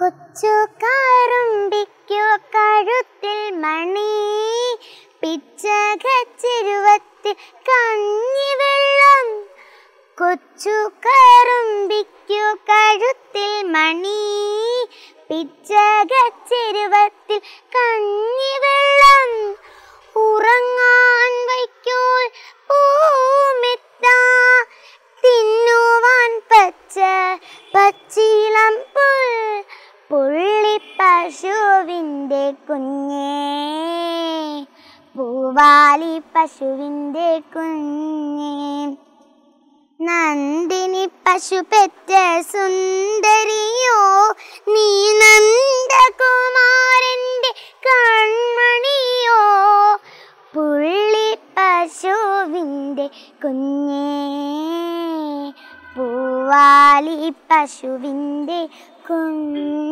കൊച്ചു കാറുമ്പിക്കു കഴുത്തിൽ മണി പിച്ചകച്ചിരുവത്തിൽ കഞ്ഞിവെള്ളം കൊച്ചു കറുമ്പിക്കു കഴുത്തിൽ മണി പിച്ചകച്ചിരുവത്തിൽ വെള്ളം ഉറങ്ങാൻ വയ്ക്കോൾ പൂമിത്ത തിന്നുവാൻ പച്ച പച്ചി പശുവിൻ്റെ കുഞ്ഞേ പൂവാലി പശുവിൻ്റെ കുഞ്ഞേ നന്ദിനി പശു പെറ്റ സുന്ദരിയോ നീ നന്ദകുമാരൻ്റെ കൺമണിയോ പുള്ളി പശുവിൻ്റെ കുഞ്ഞേ പൂവാലി പശുവിൻ്റെ കുഞ്ഞേ